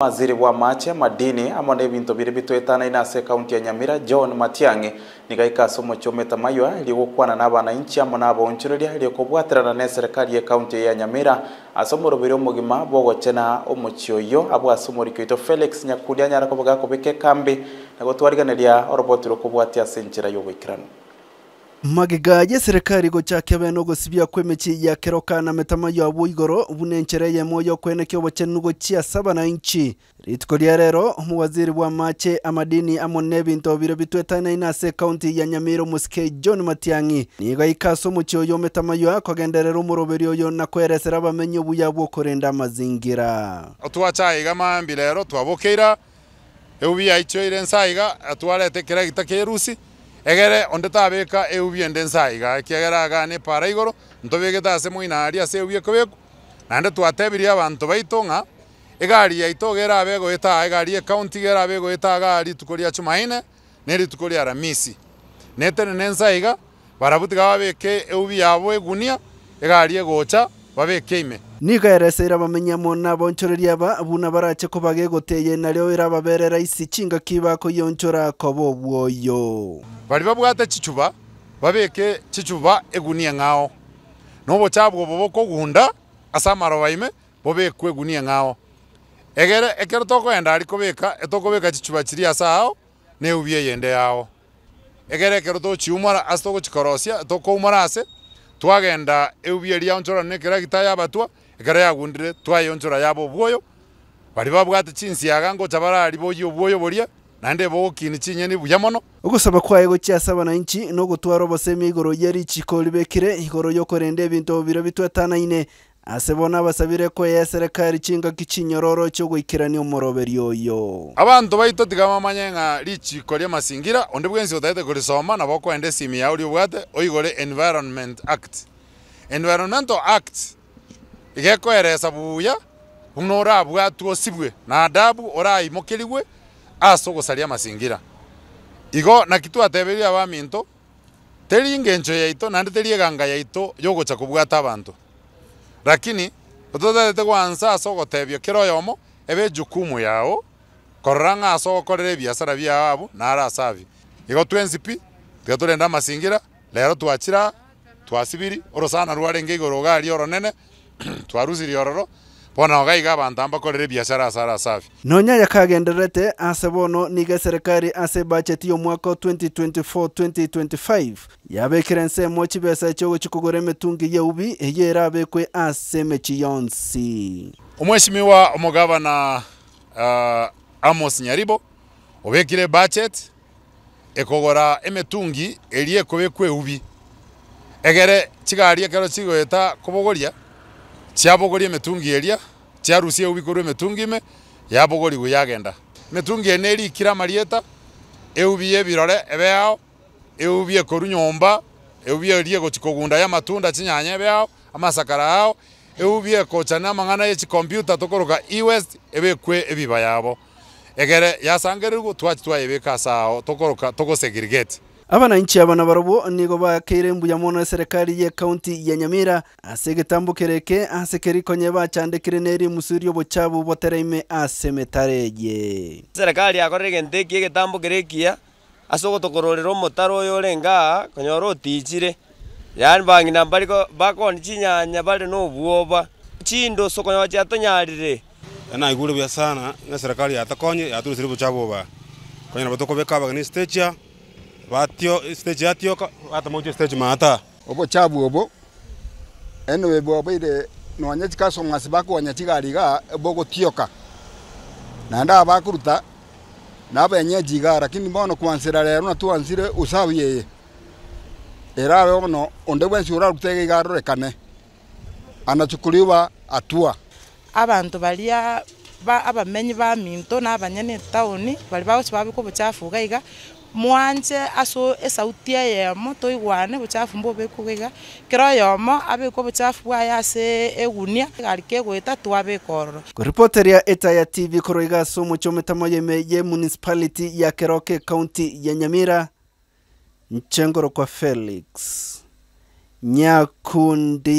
Waziri wa mache madini ama amone ebinto biri bitwetanaine ase ekaunti ya nyamira john matiang'i niga ikaase omochometa maiyo rigokwana na abananchi amo na abaonchoreria riokobwaterana na eserekari ya ekaunti ya nyamira ase omorobiri omogima bwogochena omochi oyo abwo ase omoriki oito felix nyakuri anyara koboga kobeka ekambi nago twariganeria oroboti rokobwatia ase enchera ya oboikerano magega cha chake nogo sibia kwe mechi ya kerokana metamayo abo igoro bunenchere yemo yokwene obochenugo chiasaba na inchi ritiko ria rero omuwaziri bwa mache amadini amo vire bire bitwetanaine ase ekaunti ya nyamiro omosikei john matiang'i niga ikase omochio oyo metamayo kogenderera omoroberi oyo na kweresera abamenyi obuya bwa okorenda amazingira otwacha iga maambi rero twabokeira ebubiaichio ire nsaiga atwarete gita kerusi egere onde tabeka eubia ende nsaiga ekiagera agane para igoro ntobegete ase moinari ase eubia kobeku naende twatebirie abanto baito ng'a egari yaito gera abe goeta egari ya county gera abe goeta gari tukoria chumaine neri tukoria ramisi netene nensaiga barabuti gabeke eubi yabo egunia egari egocha babekeime niga bamenya irabamenyamo nabonchoreria aba buna barache ko bagegoteye naryo irababerera isi chinga kibako yonchora kobo bwoyo bari babwata chichuba babeke chichuba egunia ngao nobo chabwo bobo kogunda asamaro baime bobekwe egunia ngao egere ekero tokoenda ari kobeka etokobeka chichuba chiri ase ne neubie yende yao egere ekero tochiumora ase togochikorosia tokoumora ase twagenda eubieri yaonchora ne keragita yabatwa gundire yagundire twayonchora yabo obwoyo bari babwate chinsiaga ngocha barari boyi obwoyo boria naende bogokini chinyeni buya mono ogosaba kwaye na inchi no obosemi igoro ya yari ribekire igoro yokorenda ebinto biro bitwatanaine asebona basabire ko eserikali chinga kichinyororo cyo gwikirania umuroberi yoyo oyo abandu baito tigamamanye ng'a lichiko ria masingira onde bwensi otaete kurisoma nabo okoenda esimi yao riobwate oigore environment act environmental act igekoeresa buya bwa tuo sibwe na adabu oraimokeriwe ase ogosaria masingira igo na kitu twateberirie abaminto teri ingencho yaito naende teri eganga yaito yogocha kobwata abanto lakini ututethete gwansa ase ogotebio kero oyomo ebe jukumu yao korora ng'asa ogokorera ebiasara biao abwo nare ase abio igo twensipi tiga torenda amasingira lero twachira twasibiri orosana rwarenge igoro iga aria oronene twarusiri ororo bono iga abanto ambakorere ebiasara ase arasafi nonya yakagendererete ase bono niga eserekari ase yo mwaka 2024-2025 yabekire nse emo chibesa chikogore metungi emetungi ubi eye erabekwe ase emechi yonsi omweshimiwa omogavana uh, amos nyaribo obekire budget ekogora emetungi eri ekobekwa eubi egere chigari ekero chigoeta kobogoria ciabogorie mitungi iria ciarucia ubikorwe me yabogori gwiyagenda mitungi ene iri kira marieta eubie birore ebeao eubie koru nyomba eubie rie gochikogunda ya matunda chinyanya ebeao amasakara ao eubie kochana mang'ana ya kompyuta tokoroka iwest ebekwe ebiba yabo egere yasangerirwe twachi twaebeka ase tokoroka togosegirigeti abananchi aba nabarabo nigo bakire mbuya mono serikali ya kaunti ya nyamira ase gitambukereke ase kerikonye bachandikire neri musuri obochabu botereime ase metareye serikali yakorire egento eki egetambukerekia ase ogotokororera omotaro oyo orenga konyora otichire yaani bang'ina bariko bakoni chinyanya bare na obwoba chindo sokonyora na naigure buya sana ng'a serikali yatakonye yaturisire bochabu oba konyora batokobeka abagani stechia watio stage yatyo batamoje stage mata obo chabu obo eno webo baide nonya chikasomwa sibako wanya chigariga bogo tioka na nda na ba nabenye jiga lakini bono kwansira rero natwanzire usawi yeye erawe ono onde bwensi urarutege igarorekane anachukuliwa atua abantu balia ba abamenyi ba minto n'abanyene etauni bari bagose babika obochafu iga gaiga mwanje aso esautia yemo toigwane bochafu mbobe obekogeiga kiro yomo abekwa bochafu bwaya ase egunia koro kegweta reporter ya eta ya tv koroiga ase omochometa moyeme ye municipality ya keroke county ya nyamira nchengoro kwa felix nyakundi